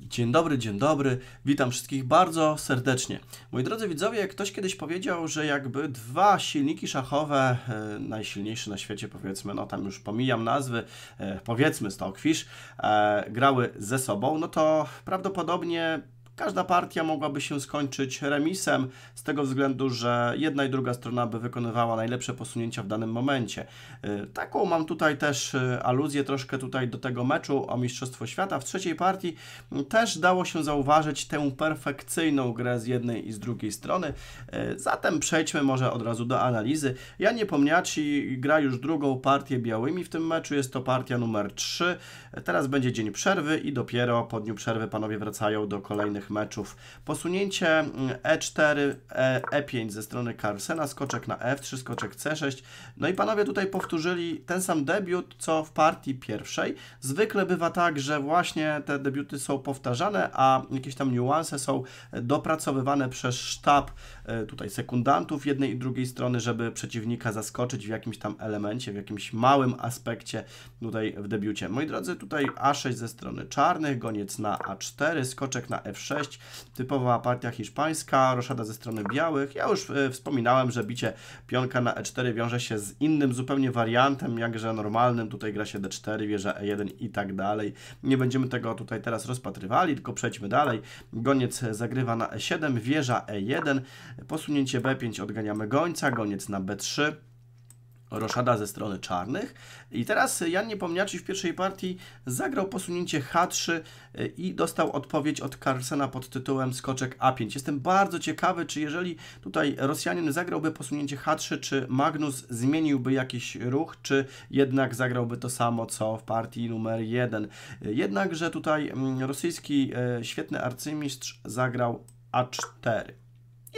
Dzień dobry, dzień dobry. Witam wszystkich bardzo serdecznie. Moi drodzy widzowie, ktoś kiedyś powiedział, że jakby dwa silniki szachowe, e, najsilniejsze na świecie, powiedzmy, no tam już pomijam nazwy, e, powiedzmy Stockfish, e, grały ze sobą, no to prawdopodobnie Każda partia mogłaby się skończyć remisem z tego względu, że jedna i druga strona by wykonywała najlepsze posunięcia w danym momencie. Y, taką mam tutaj też y, aluzję troszkę tutaj do tego meczu o Mistrzostwo Świata. W trzeciej partii mm, też dało się zauważyć tę perfekcyjną grę z jednej i z drugiej strony. Y, zatem przejdźmy może od razu do analizy. Ja Janie Pomniaci gra już drugą partię białymi w tym meczu. Jest to partia numer 3. Teraz będzie dzień przerwy i dopiero po dniu przerwy panowie wracają do kolejnych tych meczów. Posunięcie E4, mm, E5 e, e ze strony Carlsena, skoczek na F3, skoczek C6. No i panowie tutaj powtórzyli ten sam debiut, co w partii pierwszej. Zwykle bywa tak, że właśnie te debiuty są powtarzane, a jakieś tam niuanse są dopracowywane przez sztab e, tutaj sekundantów jednej i drugiej strony, żeby przeciwnika zaskoczyć w jakimś tam elemencie, w jakimś małym aspekcie tutaj w debiucie. Moi drodzy, tutaj A6 ze strony czarnych, goniec na A4, skoczek na F6, 6, typowa partia hiszpańska, roszada ze strony białych. Ja już y, wspominałem, że bicie pionka na e4 wiąże się z innym zupełnie wariantem, jakże normalnym. Tutaj gra się d4, wieża e1 i tak dalej. Nie będziemy tego tutaj teraz rozpatrywali, tylko przejdźmy dalej. Goniec zagrywa na e7, wieża e1, posunięcie b5 odganiamy gońca, goniec na b3 roszada ze strony czarnych. I teraz Jan Niepomniaczy w pierwszej partii zagrał posunięcie H3 e, i dostał odpowiedź od Carlsena pod tytułem skoczek A5. Jestem bardzo ciekawy, czy jeżeli tutaj Rosjanin zagrałby posunięcie H3, czy Magnus zmieniłby jakiś ruch, czy jednak zagrałby to samo, co w partii numer 1. Jednakże tutaj mm, rosyjski e, świetny arcymistrz zagrał A4.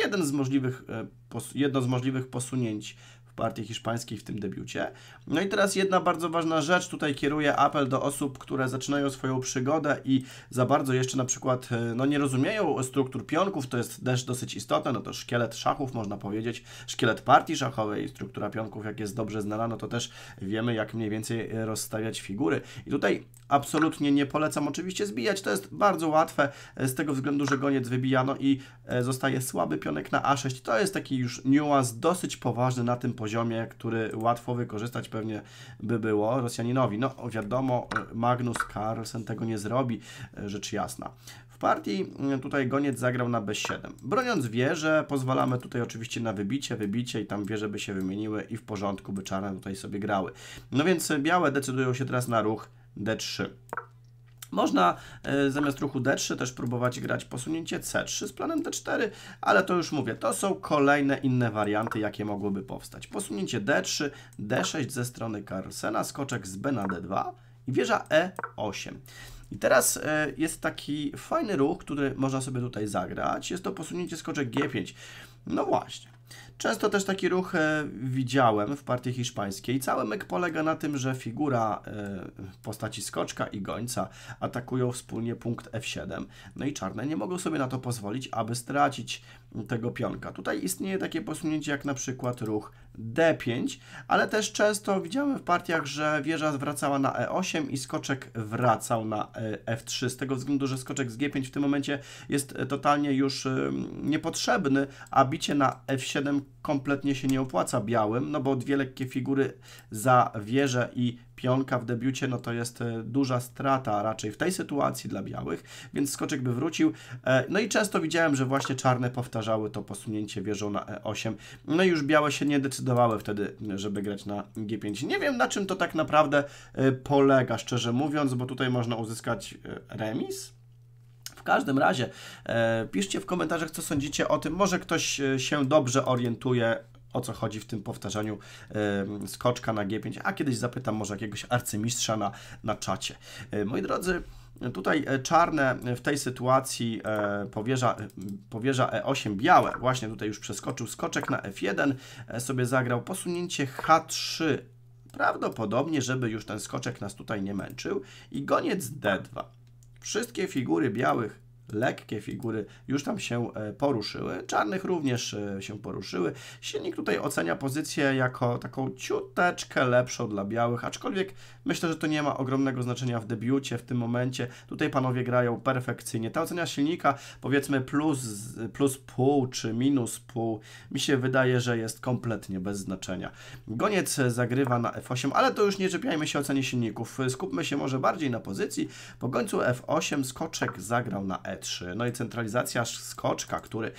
Jeden z możliwych, e, jedno z możliwych posunięć w partii hiszpańskiej w tym debiucie. No i teraz jedna bardzo ważna rzecz, tutaj kieruję apel do osób, które zaczynają swoją przygodę i za bardzo jeszcze na przykład e, no, nie rozumieją struktur pionków, to jest też dosyć istotne, no to szkielet szachów można powiedzieć, szkielet partii szachowej, struktura pionków jak jest dobrze znana, no to też wiemy jak mniej więcej rozstawiać figury. I tutaj absolutnie nie polecam oczywiście zbijać, to jest bardzo łatwe e, z tego względu, że goniec wybijano i e, zostaje słaby pionek na A6. To jest taki już niuans dosyć poważny na tym poziomie, który łatwo wykorzystać pewnie by było Rosjaninowi. No wiadomo, Magnus Carlsen tego nie zrobi, rzecz jasna W partii mm, tutaj goniec zagrał na B7. Broniąc wieżę, pozwalamy tutaj oczywiście na wybicie, wybicie i tam wieże by się wymieniły i w porządku by czarne tutaj sobie grały. No więc białe decydują się teraz na ruch D3. Można e, zamiast ruchu D3 też próbować grać posunięcie C3 z planem D4, ale to już mówię, to są kolejne inne warianty, jakie mogłyby powstać. Posunięcie D3, D6 ze strony Carlsena, skoczek z B na D2 i wieża E8. I teraz e, jest taki fajny ruch, który można sobie tutaj zagrać. Jest to posunięcie skoczek G5. No właśnie. Często też taki ruch e, widziałem w partii hiszpańskiej. Cały myk polega na tym, że figura e, w postaci skoczka i gońca atakują wspólnie punkt F7. No i czarne nie mogą sobie na to pozwolić, aby stracić tego pionka. Tutaj istnieje takie posunięcie jak na przykład ruch D5, ale też często widziałem w partiach, że wieża zwracała na E8 i skoczek wracał na e, F3, z tego względu, że skoczek z G5 w tym momencie jest totalnie już niepotrzebny, a bicie na F7 kompletnie się nie opłaca białym, no bo dwie lekkie figury za wieżę i pionka w debiucie, no to jest e, duża strata raczej w tej sytuacji dla białych, więc skoczek by wrócił. E, no i często widziałem, że właśnie czarne powtarzały to posunięcie wieżą na E8. No i już białe się nie decydowały wtedy, żeby grać na G5. Nie wiem, na czym to tak naprawdę e, polega, szczerze mówiąc, bo tutaj można uzyskać remis, w każdym razie e, piszcie w komentarzach, co sądzicie o tym. Może ktoś e, się dobrze orientuje o co chodzi w tym powtarzaniu skoczka na G5, a kiedyś zapytam może jakiegoś arcymistrza na, na czacie. E, moi drodzy, Tutaj e, czarne w tej sytuacji powierza, powierza E8 białe. Właśnie tutaj już przeskoczył skoczek na F1, sobie zagrał posunięcie H3. Prawdopodobnie, żeby już ten skoczek nas tutaj nie męczył. I goniec D2. Wszystkie figury białych lekkie figury już tam się e, poruszyły, czarnych również e, się poruszyły. Silnik tutaj ocenia pozycję jako taką ciuteczkę lepszą dla białych, aczkolwiek myślę, że to nie ma ogromnego znaczenia w debiucie w tym momencie. Tutaj panowie grają perfekcyjnie. Ta ocena silnika powiedzmy plus, plus pół czy minus pół mi się wydaje, że jest kompletnie bez znaczenia. Goniec e, zagrywa na F8, ale to już nie czepiajmy się ocenie silników. Skupmy się może bardziej na pozycji. Po końcu F8 skoczek zagrał na E3. No i centralizacja skoczka, który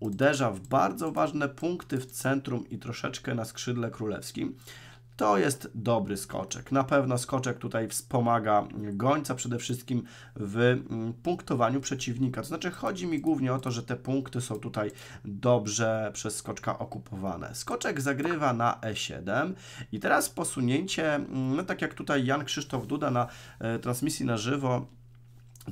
uderza w bardzo ważne punkty w centrum i troszeczkę na skrzydle królewskim. To jest dobry skoczek. Na pewno skoczek tutaj wspomaga gońca przede wszystkim w mm, punktowaniu przeciwnika. To znaczy chodzi mi głównie o to, że te punkty są tutaj dobrze przez skoczka okupowane. Skoczek zagrywa na E7 i teraz posunięcie, mm, no tak jak tutaj Jan Krzysztof Duda na e, transmisji na żywo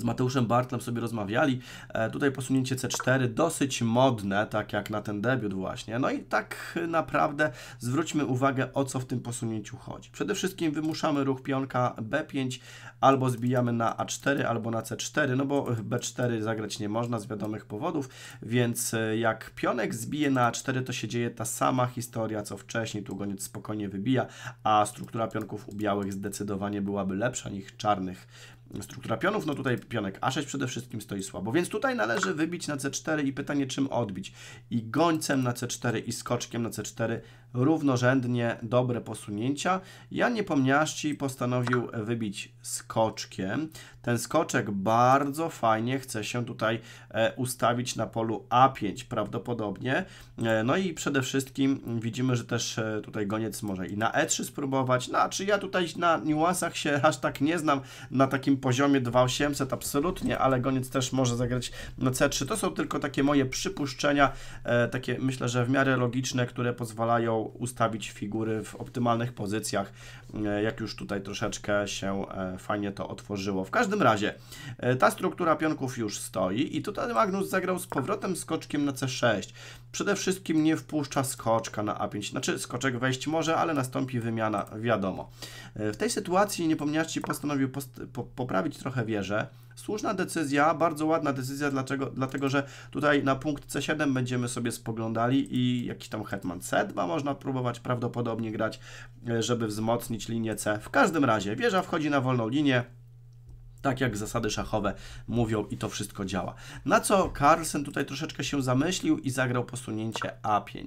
z Mateuszem Bartlem sobie rozmawiali. E, tutaj posunięcie C4 dosyć modne, tak jak na ten debiut właśnie. No i tak naprawdę zwróćmy uwagę, o co w tym posunięciu chodzi. Przede wszystkim wymuszamy ruch pionka B5, albo zbijamy na A4, albo na C4, no bo B4 zagrać nie można z wiadomych powodów, więc e, jak pionek zbije na A4, to się dzieje ta sama historia, co wcześniej. Tu goniec spokojnie wybija, a struktura pionków u białych zdecydowanie byłaby lepsza niż czarnych struktura pionów. No tutaj pionek A6 przede wszystkim stoi słabo, więc tutaj należy wybić na C4 i pytanie czym odbić. I gońcem na C4 i skoczkiem na C4 równorzędnie dobre posunięcia. Jan Niepomniaści postanowił wybić skoczkiem. Ten skoczek bardzo fajnie chce się tutaj e, ustawić na polu A5 prawdopodobnie. E, no i przede wszystkim widzimy, że też e, tutaj goniec może i na E3 spróbować. No, czy ja tutaj na niuansach się aż tak nie znam na takim poziomie 2800 absolutnie, ale goniec też może zagrać na C3. To są tylko takie moje przypuszczenia, e, takie myślę, że w miarę logiczne, które pozwalają ustawić figury w optymalnych pozycjach E, jak już tutaj troszeczkę się e, fajnie to otworzyło. W każdym razie e, ta struktura pionków już stoi i tutaj Magnus zagrał z powrotem skoczkiem na C6. Przede wszystkim nie wpuszcza skoczka na A5, znaczy skoczek wejść może, ale nastąpi wymiana, wiadomo. W tej sytuacji niepomniaczci postanowił post poprawić trochę wieżę, Słuszna decyzja, bardzo ładna decyzja, dlaczego? dlatego że tutaj na punkt C7 będziemy sobie spoglądali i jakiś tam hetman C2 można próbować prawdopodobnie grać, e, żeby wzmocnić linię C. W każdym razie wieża wchodzi na wolną linię, tak jak zasady szachowe mówią i to wszystko działa. Na co Carlsen tutaj troszeczkę się zamyślił i zagrał posunięcie A5.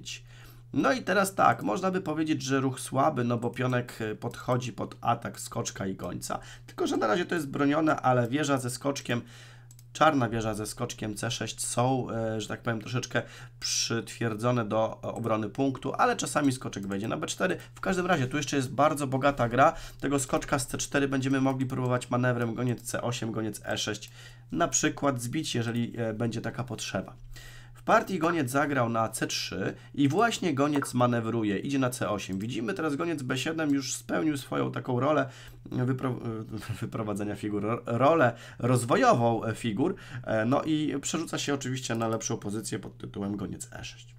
No i teraz tak, można by powiedzieć, że ruch słaby, no bo pionek y, podchodzi pod atak skoczka i gońca. Tylko, że na razie to jest bronione, ale wieża ze skoczkiem, czarna wieża ze skoczkiem C6 są, y, że tak powiem, troszeczkę przytwierdzone do e, obrony punktu, ale czasami skoczek wejdzie na B4. W każdym razie tu jeszcze jest bardzo bogata gra. Tego skoczka z C4 będziemy mogli próbować manewrem goniec C8, goniec E6, na przykład zbić, jeżeli e, będzie taka potrzeba partii goniec zagrał na C3 i właśnie goniec manewruje, idzie na C8. Widzimy teraz goniec B7 już spełnił swoją taką rolę wypro wyprowadzenia figur, rolę rozwojową figur, e, no i przerzuca się oczywiście na lepszą pozycję pod tytułem goniec E6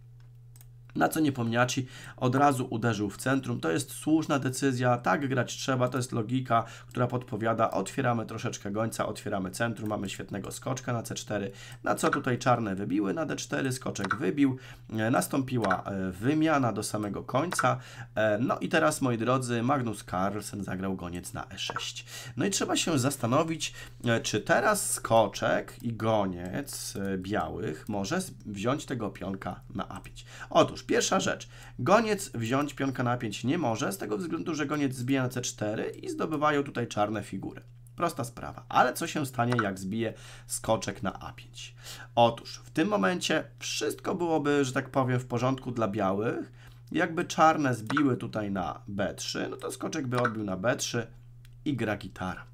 na co nie pomniaci, od razu uderzył w centrum. To jest słuszna decyzja, tak grać trzeba, to jest logika, która podpowiada, otwieramy troszeczkę gońca, otwieramy centrum, mamy świetnego skoczka na C4, na co tutaj czarne wybiły na D4, skoczek wybił, e, nastąpiła e, wymiana do samego końca, e, no i teraz, moi drodzy, Magnus Carlsen zagrał goniec na E6. No i trzeba się zastanowić, czy teraz skoczek i goniec białych może wziąć tego pionka na A5. Otóż pierwsza rzecz. Goniec wziąć pionka na 5 nie może, z tego względu, że goniec zbija na c4 i zdobywają tutaj czarne figury. Prosta sprawa, ale co się stanie, jak zbije skoczek na A5? Otóż w tym momencie wszystko byłoby, że tak powiem, w porządku dla białych. Jakby czarne zbiły tutaj na B3, no to skoczek by odbił na B3 i gra gitara.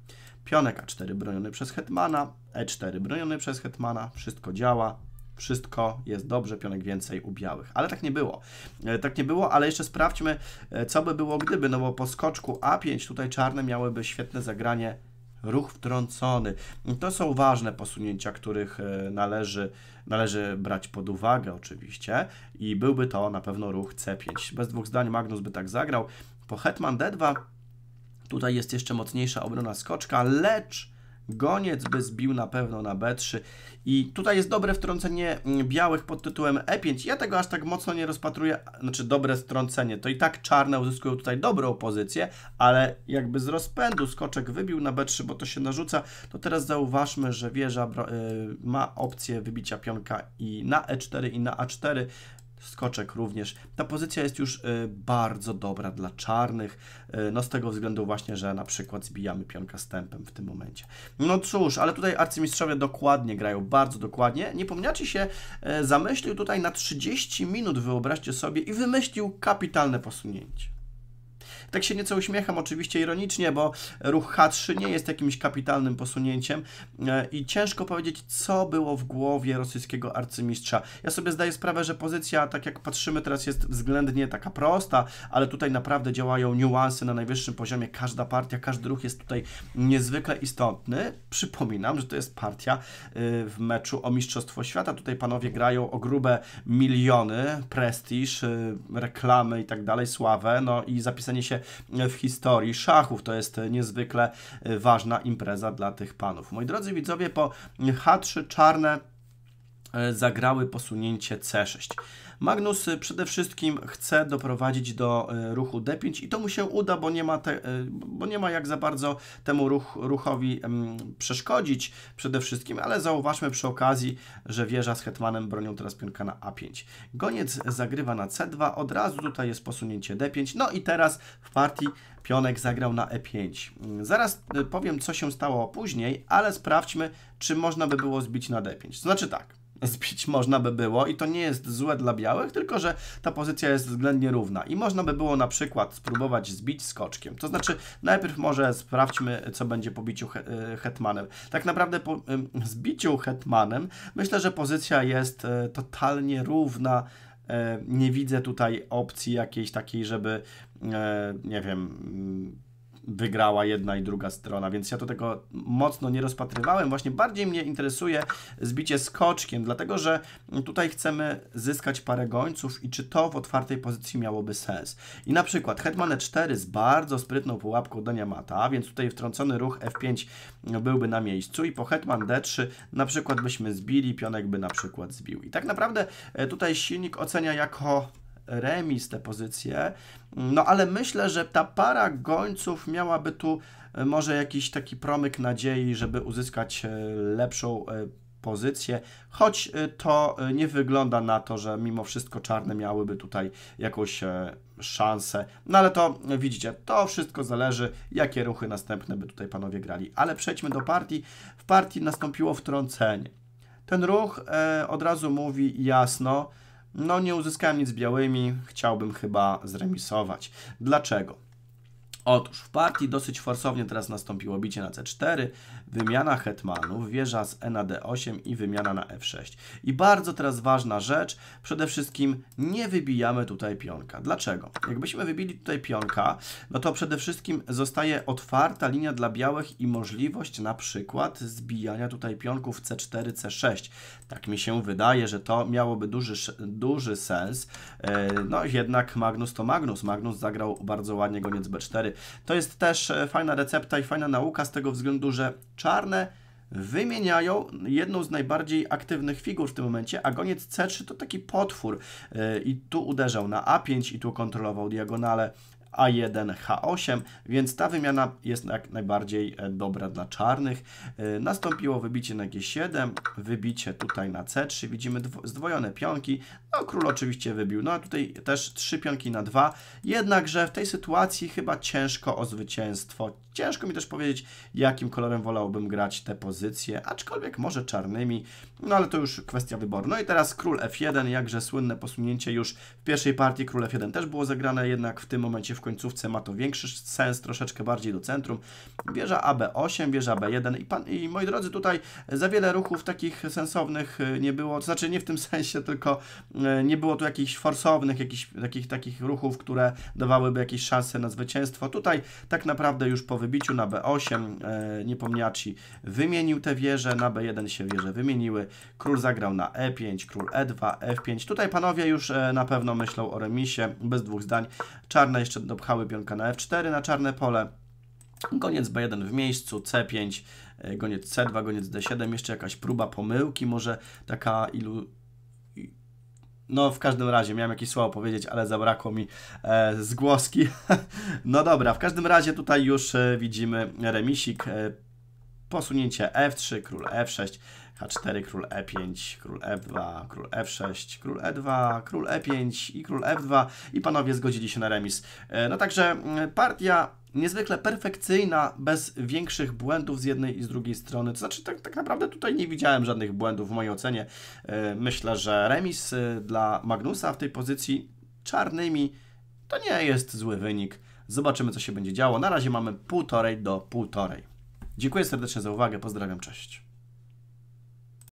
Pionek A4 broniony przez hetmana, E4 broniony przez hetmana, wszystko działa, wszystko jest dobrze, pionek więcej u białych. Ale tak nie było. E, tak nie było, ale jeszcze sprawdźmy, e, co by było gdyby, no bo po skoczku A5 tutaj czarne miałyby świetne zagranie ruch wtrącony. To są ważne posunięcia, których e, należy, należy brać pod uwagę oczywiście i byłby to na pewno ruch C5. Bez dwóch zdań Magnus by tak zagrał. Po hetman D2 tutaj jest jeszcze mocniejsza obrona skoczka, lecz Goniec by zbił na pewno na B3 i tutaj jest dobre wtrącenie mm, białych pod tytułem E5. Ja tego aż tak mocno nie rozpatruję, znaczy dobre wtrącenie. To i tak czarne uzyskują tutaj dobrą pozycję, ale jakby z rozpędu skoczek wybił na B3, bo to się narzuca, to teraz zauważmy, że wieża y, ma opcję wybicia pionka i na E4 i na A4, skoczek również. Ta pozycja jest już y, bardzo dobra dla czarnych, y, no z tego względu właśnie, że na przykład zbijamy pionka stępem w tym momencie. No cóż, ale tutaj arcymistrzowie dokładnie grają, bardzo dokładnie. nie pomniaczy się y, zamyślił tutaj na 30 minut, wyobraźcie sobie, i wymyślił kapitalne posunięcie. Tak się nieco uśmiecham, oczywiście ironicznie, bo ruch H3 nie jest jakimś kapitalnym posunięciem e, i ciężko powiedzieć, co było w głowie rosyjskiego arcymistrza. Ja sobie zdaję sprawę, że pozycja, tak jak patrzymy teraz, jest względnie taka prosta, ale tutaj naprawdę działają niuanse na najwyższym poziomie. Każda partia, każdy ruch jest tutaj niezwykle istotny. Przypominam, że to jest partia e, w meczu o Mistrzostwo Świata. Tutaj panowie grają o grube miliony, prestiż, e, reklamy i tak dalej, sławę, no i zapisanie się w historii szachów. To jest niezwykle ważna impreza dla tych panów. Moi drodzy widzowie, po H3 czarne e, zagrały posunięcie C6. Magnus y, przede wszystkim chce doprowadzić do y, ruchu D5 i to mu się uda, bo nie ma, te, y, bo nie ma jak za bardzo temu ruch, ruchowi przeszkodzić przede wszystkim, ale zauważmy przy okazji, że wieża z hetmanem bronią teraz pionka na A5. Goniec zagrywa na C2, od razu tutaj jest posunięcie D5, no i teraz w partii pionek zagrał na E5. Zaraz powiem, co się stało później, ale sprawdźmy, czy można by było zbić na D5. Znaczy tak, zbić można by było i to nie jest złe dla białych, tylko że ta pozycja jest względnie równa i można by było na przykład spróbować zbić skoczkiem. To znaczy najpierw może sprawdźmy, co będzie po biciu he e, hetmanem. Tak naprawdę po zbiciu hetmanem myślę, że pozycja jest e, totalnie równa e, nie widzę tutaj opcji jakiejś takiej, żeby, nie wiem, wygrała jedna i druga strona, więc ja to tego mocno nie rozpatrywałem. Właśnie bardziej mnie interesuje zbicie skoczkiem, dlatego że tutaj chcemy zyskać parę gońców i czy to w otwartej pozycji miałoby sens. I na przykład Hetman E4 z bardzo sprytną pułapką dania mata, więc tutaj wtrącony ruch F5 byłby na miejscu i po Hetman D3 na przykład byśmy zbili, pionek by na przykład zbił. I tak naprawdę e, tutaj silnik ocenia jako remis te pozycje. No ale myślę, że ta para gońców miałaby tu e, może jakiś taki promyk nadziei, żeby uzyskać e, lepszą e, pozycję, choć to nie wygląda na to, że mimo wszystko czarne miałyby tutaj jakąś szansę. No ale to widzicie, to wszystko zależy, jakie ruchy następne by tutaj panowie grali. Ale przejdźmy do partii. W partii nastąpiło wtrącenie. Ten ruch od razu mówi jasno, no nie uzyskałem nic z białymi, chciałbym chyba zremisować. Dlaczego? Otóż w partii dosyć forsownie teraz nastąpiło bicie na C4, wymiana hetmanów, wieża z E na D8 i wymiana na F6. I bardzo teraz ważna rzecz, przede wszystkim nie wybijamy tutaj pionka. Dlaczego? Jakbyśmy wybili tutaj pionka, no to przede wszystkim zostaje otwarta linia dla białych i możliwość na przykład zbijania tutaj pionków C4, C6. Tak mi się wydaje, że to miałoby duży, duży sens. E, no jednak Magnus to Magnus. Magnus zagrał bardzo ładnie goniec B4, to jest też e, fajna recepta i fajna nauka z tego względu, że czarne wymieniają jedną z najbardziej aktywnych figur w tym momencie, a goniec C3 to taki potwór e, i tu uderzał na A5 i tu kontrolował diagonale a1H8, więc ta wymiana jest jak najbardziej e, dobra dla czarnych. E, nastąpiło wybicie na G7, wybicie tutaj na C3, widzimy zdwojone pionki, no król oczywiście wybił, no a tutaj też trzy pionki na dwa, jednakże w tej sytuacji chyba ciężko o zwycięstwo, Ciężko mi też powiedzieć, jakim kolorem wolałbym grać te pozycje, aczkolwiek może czarnymi, no ale to już kwestia wyboru. No i teraz król f1, jakże słynne posunięcie już w pierwszej partii król f1 też było zagrane, jednak w tym momencie w końcówce ma to większy sens, troszeczkę bardziej do centrum. Wieża ab8, wieża b1 i, pan, i moi drodzy, tutaj za wiele ruchów takich sensownych e, nie było, to znaczy nie w tym sensie, tylko e, nie było tu jakichś forsownych, jakichś takich, takich ruchów, które dawałyby jakieś szanse na zwycięstwo. Tutaj tak naprawdę już po wyborze wybiciu na B8 e, Niepomniaci wymienił te wieże, na B1 się wieże wymieniły, król zagrał na E5, król E2, F5. Tutaj panowie już e, na pewno myślą o remisie, bez dwóch zdań. Czarne jeszcze dopchały pionka na F4 na czarne pole. Goniec B1 w miejscu, C5, goniec e, C2, goniec D7, jeszcze jakaś próba pomyłki, może taka ilu no, w każdym razie, miałem jakieś słowo powiedzieć, ale zabrakło mi e, zgłoski. no dobra, w każdym razie tutaj już e, widzimy remisik, e, posunięcie F3, król F6, H4, król E5, król F2, e król F6, e król E2, król E5 i król F2 e i panowie zgodzili się na remis. No także mm, partia niezwykle perfekcyjna, bez większych błędów z jednej i z drugiej strony. To znaczy, tak, tak naprawdę tutaj nie widziałem żadnych błędów w mojej ocenie. Myślę, że remis dla Magnusa w tej pozycji czarnymi to nie jest zły wynik. Zobaczymy, co się będzie działo. Na razie mamy półtorej do półtorej. Dziękuję serdecznie za uwagę. Pozdrawiam, cześć.